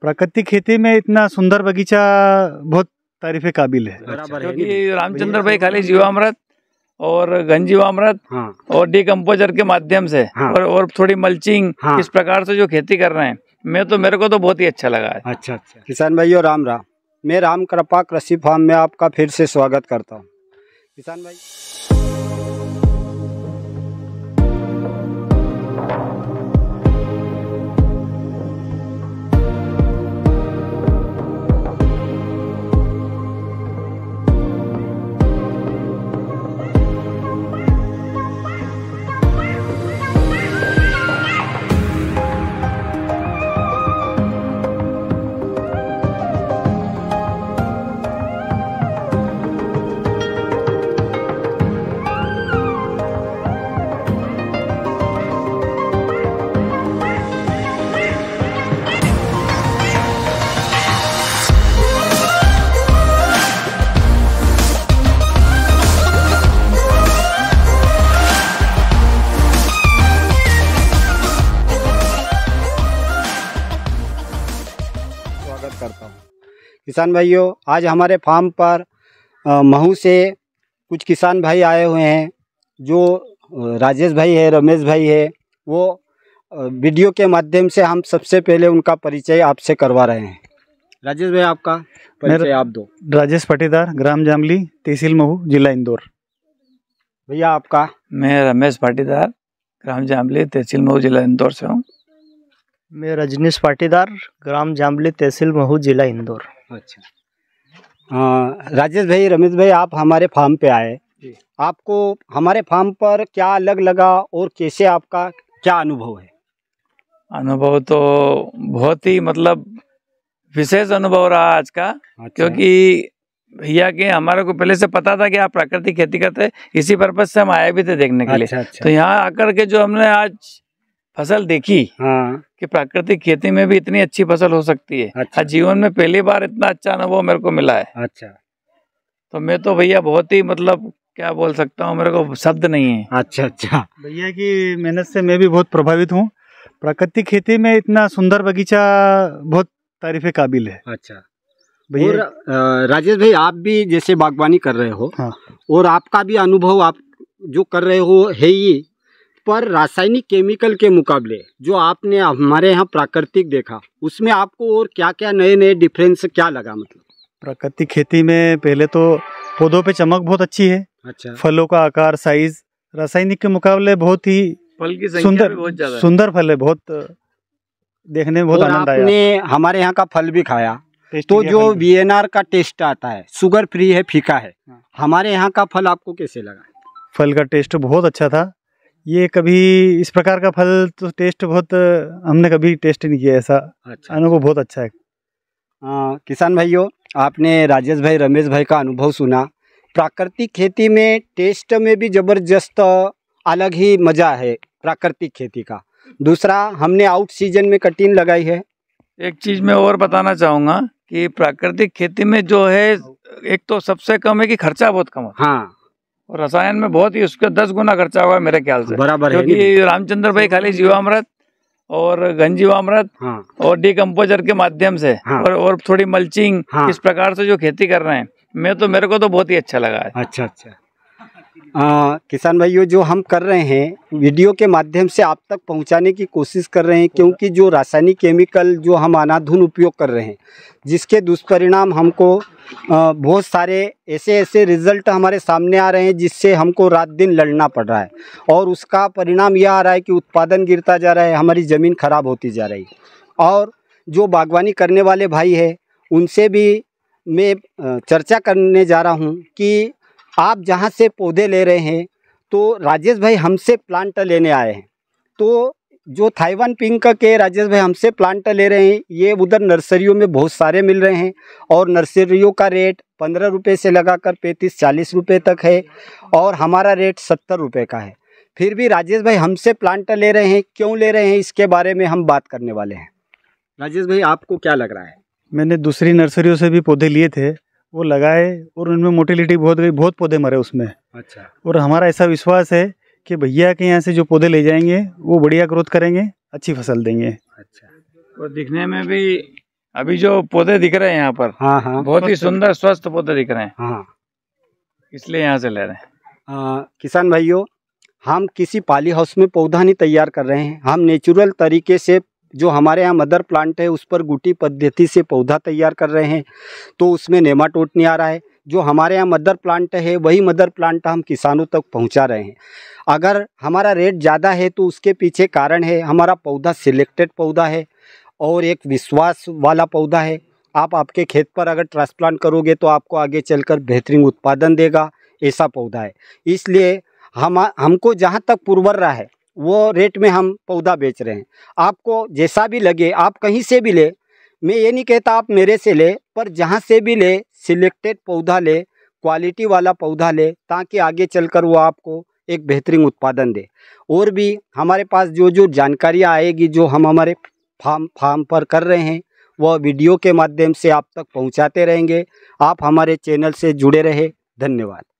प्राकृतिक खेती में इतना सुंदर बगीचा बहुत तारीफ काबिल है बराबर अच्छा, तो रामचंद्र भाई तो खाली जीवामृत और गंजीवामृत हाँ। और डीकम्पोजर के माध्यम से हाँ। और, और थोड़ी मल्चिंग हाँ। इस प्रकार से जो खेती कर रहे हैं मैं तो मेरे को तो बहुत ही अच्छा लगा है अच्छा अच्छा किसान भाइयों राम राम मैं राम कृपा कृषि फार्म में आपका फिर से स्वागत करता हूँ किसान भाई किसान भाइयों आज हमारे फार्म पर महू से कुछ किसान भाई आए हुए हैं जो राजेश भाई है रमेश भाई है वो वीडियो के माध्यम से हम सबसे पहले उनका परिचय आपसे करवा रहे हैं राजेश भाई आपका परिचय आप दो राजेश पाटीदार ग्राम जामली तहसील महू जिला इंदौर भैया आपका मैं रमेश पाटीदार ग्राम जामली तहसील महू जिला इंदौर से हूँ मैं रजनीश पाटीदार ग्राम जामली तहसील महू जिला इंदौर अच्छा राजेश भाई रमेश भाई आप हमारे फार्म पे आए आपको हमारे फार्म पर क्या अलग लगा और कैसे आपका क्या अनुभव है अनुभव तो बहुत ही मतलब विशेष अनुभव रहा आज का अच्छा। क्योंकि भैया के हमारे को पहले से पता था कि आप प्राकृतिक खेती करते इसी पर्पज से हम आए भी थे देखने के लिए अच्छा, अच्छा। तो यहाँ आकर के जो हमने आज फसल देखी हाँ। कि प्राकृतिक खेती में भी इतनी अच्छी फसल हो सकती है अच्छा। जीवन में पहली बार इतना अच्छा अनुभव मेरे को मिला है अच्छा तो मैं तो भैया बहुत ही मतलब क्या बोल सकता हूँ मेरे को शब्द नहीं है अच्छा अच्छा भैया की मेहनत से मैं भी बहुत प्रभावित हूँ प्राकृतिक खेती में इतना सुंदर बगीचा बहुत तारीफ काबिल है अच्छा भैया राजेश भाई आप भी जैसे बागवानी कर रहे हो हाँ। और आपका भी अनुभव आप जो कर रहे हो है ही पर रासायनिक केमिकल के मुकाबले जो आपने हमारे यहाँ प्राकृतिक देखा उसमें आपको और क्या क्या नए नए डिफरेंस क्या लगा मतलब प्राकृतिक खेती में पहले तो पौधों पे चमक बहुत अच्छी है अच्छा फलों का आकार साइज रासायनिक के मुकाबले बहुत ही फल की सुंदर बहुत सुंदर फल है बहुत देखने में बहुत आनंद आया आपने हमारे यहाँ का फल भी खाया तो जो वी का टेस्ट आता है शुगर फ्री है फीका है हाँ। हमारे यहाँ का फल आपको कैसे लगा फल का टेस्ट बहुत अच्छा था ये कभी इस प्रकार का फल तो टेस्ट बहुत हमने कभी टेस्ट नहीं किया ऐसा अच्छा अनुभव अच्छा। बहुत अच्छा है आ, किसान भाइयों आपने राजेश भाई रमेश भाई का अनुभव सुना प्राकृतिक खेती में टेस्ट में भी ज़बरदस्त अलग ही मज़ा है प्राकृतिक खेती का दूसरा हमने आउट सीजन में कटिन लगाई है एक चीज़ मैं और बताना चाहूँगा कि प्राकृतिक खेती में जो है एक तो सबसे कम है कि खर्चा बहुत कम है हाँ और रसायन में बहुत ही उसका दस गुना खर्चा हुआ है मेरे ख्याल से बराबर क्योंकि रामचंद्र भाई खाली जीवामृत और गंजीवामृत हाँ। और डीकम्पोजर के माध्यम से हाँ। और, और थोड़ी मल्चिंग हाँ। इस प्रकार से जो खेती कर रहे हैं मैं तो मेरे को तो बहुत ही अच्छा लगा है अच्छा अच्छा आ, किसान भाइयों जो हम कर रहे हैं वीडियो के माध्यम से आप तक पहुंचाने की कोशिश कर रहे हैं क्योंकि जो रासायनिक केमिकल जो हम अनाधुन उपयोग कर रहे हैं जिसके दुष्परिणाम हमको बहुत सारे ऐसे ऐसे रिजल्ट हमारे सामने आ रहे हैं जिससे हमको रात दिन लड़ना पड़ रहा है और उसका परिणाम यह आ रहा है कि उत्पादन गिरता जा रहा है हमारी ज़मीन खराब होती जा रही और जो बागवानी करने वाले भाई है उनसे भी मैं चर्चा करने जा रहा हूँ कि आप जहाँ से पौधे ले रहे हैं तो राजेश भाई हमसे प्लांट लेने आए हैं तो जो थाईवान पिंक के राजेश भाई हमसे प्लांट ले रहे हैं ये उधर नर्सरियों में बहुत सारे मिल रहे हैं और नर्सरियों का रेट पंद्रह रुपये से लगाकर पैंतीस चालीस रुपये तक है और हमारा रेट सत्तर रुपये का है फिर भी राजेश भाई हमसे प्लांट ले रहे हैं क्यों ले रहे हैं इसके बारे में हम बात करने वाले हैं राजेश भाई आपको क्या लग रहा है मैंने दूसरी नर्सरियों से भी पौधे लिए थे वो लगाए और उनमें मोटिलिटी बहुत गई बहुत पौधे मरे उसमें अच्छा और हमारा ऐसा विश्वास है कि भैया के यहाँ से जो पौधे ले जाएंगे वो बढ़िया ग्रोथ करेंगे अच्छी फसल देंगे अच्छा और दिखने में भी अभी जो पौधे दिख रहे हैं यहाँ पर हाँ हाँ बहुत ही सुंदर स्वस्थ पौधे दिख रहे हैं हाँ इसलिए यहाँ से ले रहे हैं आ, किसान भाइयों हम किसी पाली हाउस में पौधा नहीं तैयार कर रहे हैं हम नेचुरल तरीके से जो हमारे यहाँ मदर प्लांट है उस पर गुटी पद्धति से पौधा तैयार कर रहे हैं तो उसमें नेमाटोट नहीं आ रहा है जो हमारे यहाँ मदर प्लांट है वही मदर प्लांट हम किसानों तक पहुँचा रहे हैं अगर हमारा रेट ज़्यादा है तो उसके पीछे कारण है हमारा पौधा सिलेक्टेड पौधा है और एक विश्वास वाला पौधा है आप आपके खेत पर अगर ट्रांसप्लांट करोगे तो आपको आगे चलकर बेहतरीन उत्पादन देगा ऐसा पौधा है इसलिए हम हमको जहाँ तक पुरवर रहा है वो रेट में हम पौधा बेच रहे हैं आपको जैसा भी लगे आप कहीं से भी ले मैं ये नहीं कहता आप मेरे से ले पर जहाँ से भी ले सिलेक्टेड पौधा ले क्वालिटी वाला पौधा ले ताकि आगे चलकर वो आपको एक बेहतरीन उत्पादन दे और भी हमारे पास जो जो जानकारियाँ आएगी जो हम हमारे फार्म फार्म पर कर रहे हैं वह वीडियो के माध्यम से आप तक पहुँचाते रहेंगे आप हमारे चैनल से जुड़े रहे धन्यवाद